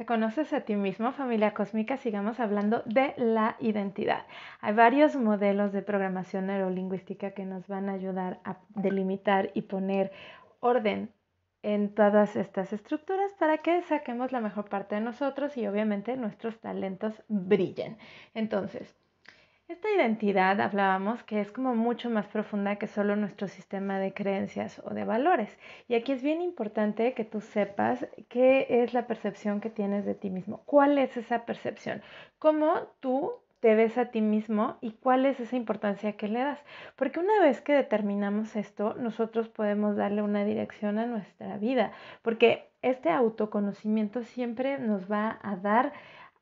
¿Te conoces a ti mismo, familia cósmica? Sigamos hablando de la identidad. Hay varios modelos de programación neurolingüística que nos van a ayudar a delimitar y poner orden en todas estas estructuras para que saquemos la mejor parte de nosotros y obviamente nuestros talentos brillen. Entonces, esta identidad hablábamos que es como mucho más profunda que solo nuestro sistema de creencias o de valores. Y aquí es bien importante que tú sepas qué es la percepción que tienes de ti mismo, cuál es esa percepción, cómo tú te ves a ti mismo y cuál es esa importancia que le das. Porque una vez que determinamos esto, nosotros podemos darle una dirección a nuestra vida, porque este autoconocimiento siempre nos va a dar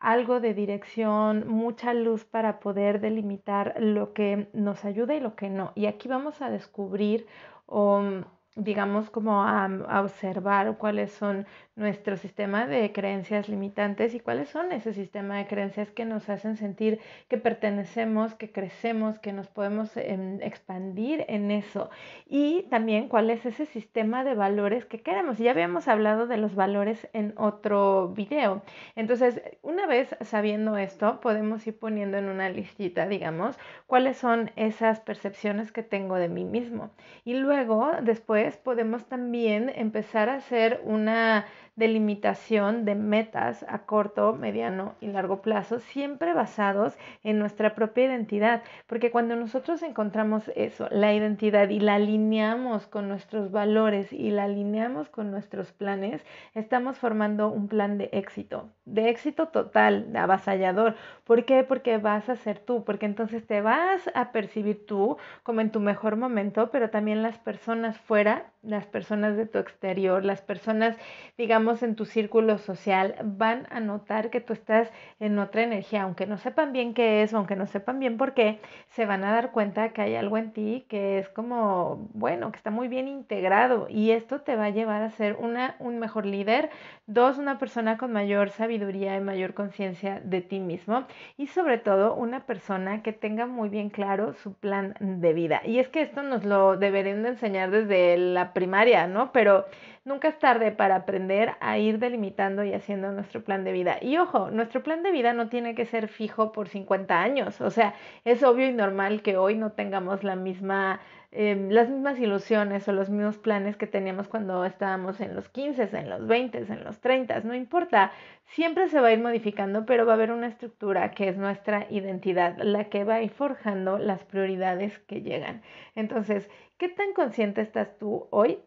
algo de dirección, mucha luz para poder delimitar lo que nos ayuda y lo que no. Y aquí vamos a descubrir... Um, digamos, como a, observar cuáles son nuestro sistema de creencias limitantes y cuáles son ese sistema de creencias que nos hacen sentir que pertenecemos, que crecemos, que nos podemos em, expandir en eso. Y también cuál es ese sistema de valores que queremos. Ya habíamos hablado de los valores en otro video. Entonces, una vez sabiendo esto, podemos ir poniendo en una listita, digamos, cuáles son esas percepciones que tengo de mí mismo. Y luego, después, podemos también empezar a hacer una delimitación de metas a corto, mediano y largo plazo, siempre basados en nuestra propia identidad, porque cuando nosotros encontramos eso, la identidad, y la alineamos con nuestros valores y la alineamos con nuestros planes, estamos formando un plan de éxito, de éxito total, de avasallador. ¿Por qué? Porque vas a ser tú, porque entonces te vas a percibir tú como en tu mejor momento, pero también las personas fuera las personas de tu exterior, las personas, digamos, en tu círculo social, van a notar que tú estás en otra energía, aunque no sepan bien qué es, aunque no sepan bien por qué, se van a dar cuenta que hay algo en ti que es como, bueno, que está muy bien integrado y esto te va a llevar a ser una, un mejor líder, dos, una persona con mayor sabiduría y mayor conciencia de ti mismo y sobre todo una persona que tenga muy bien claro su plan de vida. Y es que esto nos lo deberían de enseñar desde el la primaria, ¿no? Pero Nunca es tarde para aprender a ir delimitando y haciendo nuestro plan de vida. Y ojo, nuestro plan de vida no tiene que ser fijo por 50 años. O sea, es obvio y normal que hoy no tengamos la misma, em, las mismas ilusiones o los mismos planes que teníamos cuando estábamos en los 15, en los 20, en los 30. No importa, siempre se va a ir modificando, pero va a haber una estructura que es nuestra identidad, la que va a ir forjando las prioridades que llegan. Entonces, ¿qué tan consciente estás tú hoy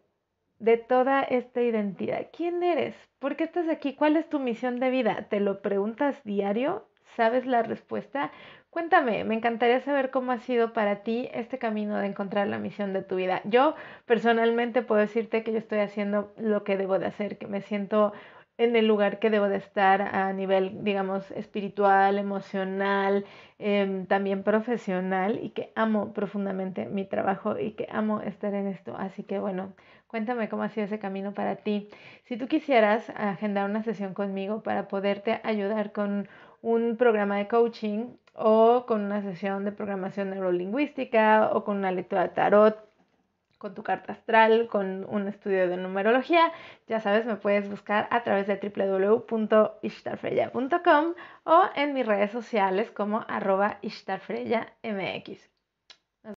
de toda esta identidad. ¿Quién eres? ¿Por qué estás aquí? ¿Cuál es tu misión de vida? ¿Te lo preguntas diario? ¿Sabes la respuesta? Cuéntame, me encantaría saber cómo ha sido para ti este camino de encontrar la misión de tu vida. Yo personalmente puedo decirte que yo estoy haciendo lo que debo de hacer, que me siento en el lugar que debo de estar a nivel, digamos, espiritual, emocional, em, también profesional y que amo profundamente mi trabajo y que amo estar en esto. Así que bueno, cuéntame cómo ha sido ese camino para ti. Si tú quisieras agendar una sesión conmigo para poderte ayudar con un programa de coaching o con una sesión de programación neurolingüística o con una lectura de tarot, con tu carta astral, con un estudio de numerología, ya sabes, me puedes buscar a través de www.ishtarfreya.com o en mis redes sociales como arroba ishtarfreyamx.